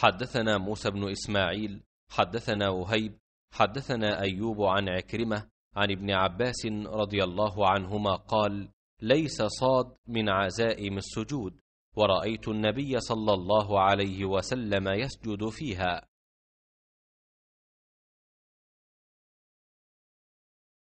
حدثنا موسى بن اسماعيل حدثنا وهيب حدثنا ايوب عن عكرمه عن ابن عباس رضي الله عنهما قال ليس صاد من عزائم السجود ورايت النبي صلى الله عليه وسلم يسجد فيها